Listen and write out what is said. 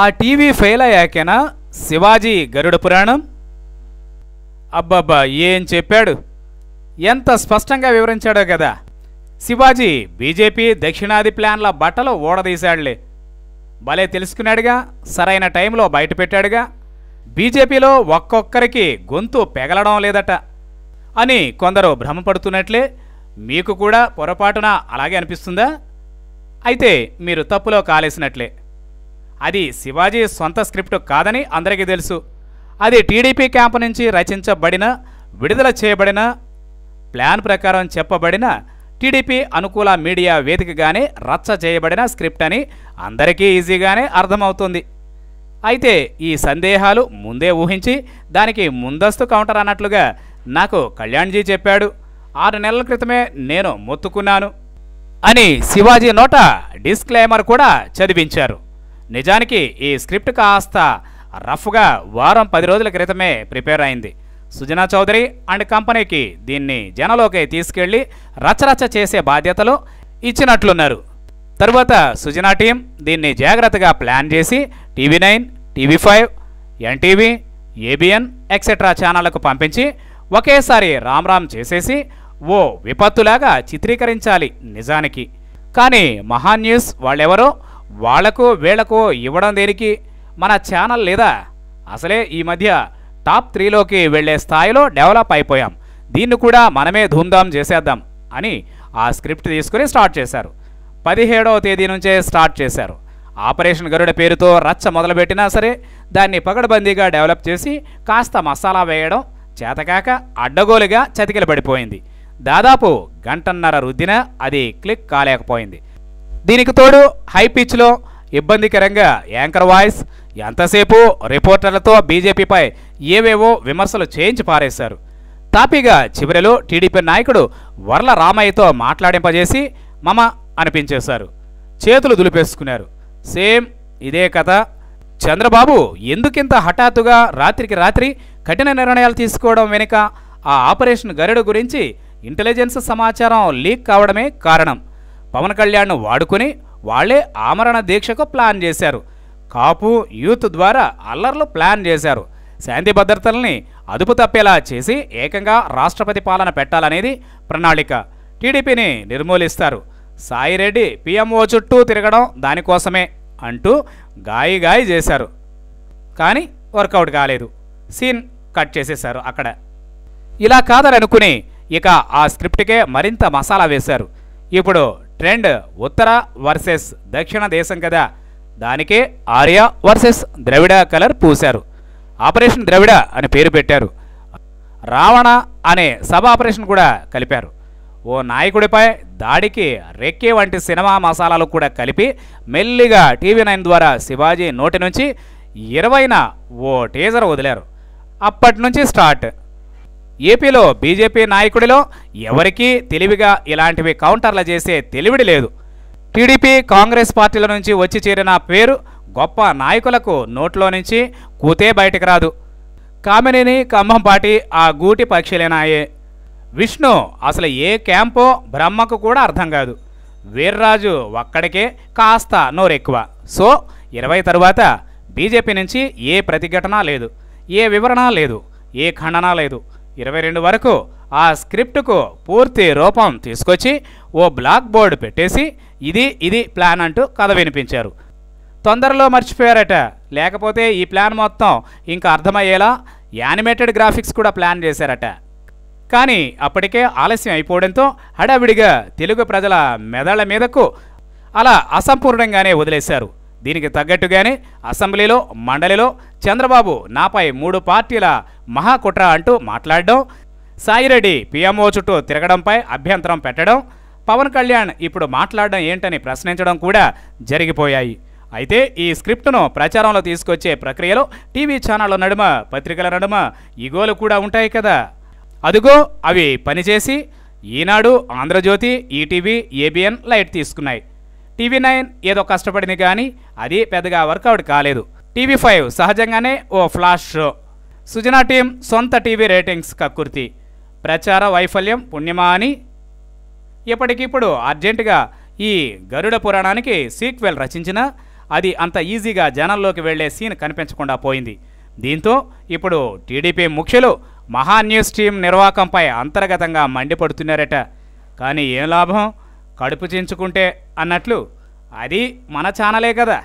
ఆ TV fail అయ్యాకేనా శివాజీ గరుడ పురాణం అబ్బబ్బా ఏం చెప్పాడు ఎంత స్పష్టంగా వివరించాడో కదా శివాజీ బీజేపీ దక్షిణాది ప్లాన్ల బట్టలు ఓడదీశాడులే భలే తెలుసుకున్నాడుగా సరైన టైంలో బయటపెట్టాడుగా బీజేపీలో ఒక్కొక్కరికి గొంతు పెగలడం లేదట అని కొందరు భ్రమపడుతున్నట్లే మీకు కూడా పొరపాటున అలాగే అనిపిస్తుందా అయితే మీరు తప్పులో కాలేసినట్లే అది శివాజీ సొంత స్క్రిప్ట్ కాదని అందరికీ తెలుసు అది టీడీపీ క్యాంపు నుంచి రచించబడిన విడుదల చేయబడిన ప్లాన్ ప్రకారం చెప్పబడిన టీడీపీ అనుకూల మీడియా వేదికగానే రచ్చ చేయబడిన స్క్రిప్ట్ అని అందరికీ ఈజీగానే అర్థమవుతుంది అయితే ఈ సందేహాలు ముందే ఊహించి దానికి ముందస్తు కౌంటర్ అన్నట్లుగా నాకు కళ్యాణ్జీ చెప్పాడు ఆరు నెలల క్రితమే నేను మొత్తుకున్నాను అని శివాజీ నోట డిస్క్లైమర్ కూడా చదివించారు నిజానికి ఈ స్క్రిప్ట్ కాస్త రఫ్గా వారం పది రోజుల క్రితమే ప్రిపేర్ అయింది సుజనా చౌదరి అండ్ కంపెనీకి దీన్ని జనలోకి తీసుకెళ్లి రచరచ చేసే బాధ్యతలు ఇచ్చినట్లున్నారు తరువాత సుజనా టీం దీన్ని జాగ్రత్తగా ప్లాన్ చేసి TV nine TV five NTV ABN etcetera ఛానళ్లకు పంపించి ఒకేసారి రామ్ రామ్ చేసేసి ఓ విపత్తులాగా చిత్రీకరించాలి నిజానికి కానీ మహాన్యూస్ వాళ్ళెవరో వాళ్లకు వీళ్లకు ఇవ్వడం దేనికి మన ఛానల్ లేదా అసలే ఈ మధ్య టాప్ త్రీలోకి వెళ్లే స్థాయిలో డెవలప్ అయిపోయాం దీన్ని కూడా మనమే ధూమ్ధాం చేసేద్దాం అని ఆ స్క్రిప్ట్ తీసుకుని స్టార్ట్ చేశారు పదిహేడవ తేదీ నుంచే స్టార్ట్ చేశారు ఆపరేషన్ గరుడ పేరుతో రచ్చ మొదలుపెట్టినా సరే దాన్ని పగడబందీగా డెవలప్ చేసి కాస్త మసాలా వేయడం చేతకాక అడ్డగోలుగా చతికిల పడిపోయింది దాదాపు గంటన్నర రుద్దినా అది క్లిక్ కాలేకపోయింది దీనికి తోడు హై పిచ్లో ఇబ్బందికరంగా యాంకర్ వాయిస్ ఎంతసేపు రిపోర్టర్లతో బీజేపీపై ఏవేవో విమర్శలు చేయించి పారేశారు తాపీగా చివరిలో టీడీపీ నాయకుడు వర్ల రామయ్యతో మాట్లాడింపజేసి మమ అనిపించేశారు చేతులు దులిపేసుకున్నారు సేమ్ ఇదే కథ చంద్రబాబు ఎందుకింత హఠాత్తుగా రాత్రికి రాత్రి కఠిన నిర్ణయాలు తీసుకోవడం వెనుక ఆ ఆపరేషన్ గరుడు గురించి ఇంటెలిజెన్స్ సమాచారం లీక్ కావడమే కారణం పవన్ కళ్యాణ్ను వాడుకుని వాళ్లే ఆమరణ దీక్షకు ప్లాన్ చేశారు కాపు యూత్ ద్వారా అల్లర్లు ప్లాన్ చేశారు శాంతి భద్రతల్ని అదుపు తప్పేలా చేసి ఏకంగా రాష్ట్రపతి పాలన పెట్టాలనేది ప్రణాళిక టీడీపీని నిర్మూలిస్తారు సాయిరెడ్డి పిఎంఓ చుట్టూ తిరగడం దానికోసమే అంటూ గాయి గాయి చేశారు కానీ వర్కౌట్ కాలేదు సీన్ కట్ చేసేశారు అక్కడ ఇలా అనుకుని ఇక ఆ స్క్రిప్ట్కే మరింత మసాలా వేశారు ఇప్పుడు ట్రెండ్ ఉత్తర వర్సెస్ దక్షిణ దేశం కదా దానికే ఆర్యా వర్సెస్ ద్రవిడ కలర్ పూశారు ఆపరేషన్ ద్రవిడ అని పేరు పెట్టారు రావణ అనే సబ్ ఆపరేషన్ కూడా కలిపారు ఓ నాయకుడిపై దాడికి రెక్కే వంటి సినిమా మసాలాలు కూడా కలిపి మెల్లిగా టీవీ నైన్ ద్వారా శివాజీ నోటి నుంచి ఇరవైన ఓ టీజర్ వదిలారు అప్పటి నుంచి స్టార్ట్ ఏపీలో బీజేపీ నాయకుడిలో ఎవరికీ తెలివిగా ఇలాంటివి కౌంటర్లు చేసే తెలివిడి లేదు టీడీపీ కాంగ్రెస్ పార్టీల నుంచి వచ్చి చేరిన పేరు గొప్ప నాయకులకు నోట్లో నుంచి కూతే బయటకు రాదు కామినేని కంభంపాటి ఆ గూటి పక్షులేనాయే విష్ణు అసలు ఏ క్యాంపో బ్రహ్మకు కూడా అర్థం కాదు వీర్రాజు ఒక్కడికే కాస్త నోరెక్కువ సో ఇరవై తరువాత బీజేపీ నుంచి ఏ ప్రతిఘటన లేదు ఏ వివరణ లేదు ఏ ఖండన లేదు ఇరవై రెండు వరకు ఆ స్క్రిప్ట్కు పూర్తి రూపం తీసుకొచ్చి ఓ బ్లాక్ బోర్డు పెట్టేసి ఇది ఇది ప్లాన్ అంటూ కథ వినిపించారు తొందరలో మర్చిపోయారట లేకపోతే ఈ ప్లాన్ మొత్తం ఇంకా అర్థమయ్యేలా యానిమేటెడ్ గ్రాఫిక్స్ కూడా ప్లాన్ చేశారట కానీ అప్పటికే ఆలస్యం అయిపోవడంతో హడావిడిగా తెలుగు ప్రజల మెదళ్ల మీదకు అలా అసంపూర్ణంగానే వదిలేశారు దీనికి తగ్గట్టుగానే అసెంబ్లీలో మండలిలో చంద్రబాబు నాపై మూడు పార్టీల మహాకుట్ర అంటూ మాట్లాడడం సాయిరెడ్డి పిఎంఓ చుట్టూ తిరగడంపై అభ్యంతరం పెట్టడం పవన్ కళ్యాణ్ ఇప్పుడు మాట్లాడడం ఏంటని ప్రశ్నించడం కూడా జరిగిపోయాయి అయితే ఈ స్క్రిప్ట్ను ప్రచారంలో తీసుకొచ్చే ప్రక్రియలో టీవీ ఛానళ్ళ నడుమ పత్రికల నడుమ ఇగోలు కూడా ఉంటాయి కదా అదుగో అవి పనిచేసి Eenadu Andhra Jyothi ETV ABN light తీసుకున్నాయి టీవీ నైన్ ఏదో కష్టపడింది కానీ అది పెద్దగా వర్కౌట్ కాలేదు టీవీ ఫైవ్ సహజంగానే ఓ ఫ్లాష్ షో సుజనా టీం సొంత టీవీ రేటింగ్స్ కక్కుర్తి ప్రచార వైఫల్యం పుణ్యమా అని ఇప్పటికిప్పుడు అర్జెంటుగా ఈ గరుడ పురాణానికి సీక్వెల్ రచించిన అది అంత ఈజీగా జనంలోకి వెళ్లే సీన్ కనిపించకుండా పోయింది దీంతో ఇప్పుడు టీడీపీ ముఖ్యులు మహాన్యూస్ టీం నిర్వాకంపై అంతర్గతంగా మండిపడుతున్నారట కానీ ఏం లాభం కడుపు చించుకుంటే అన్నట్లు అది మన ఛానలే కదా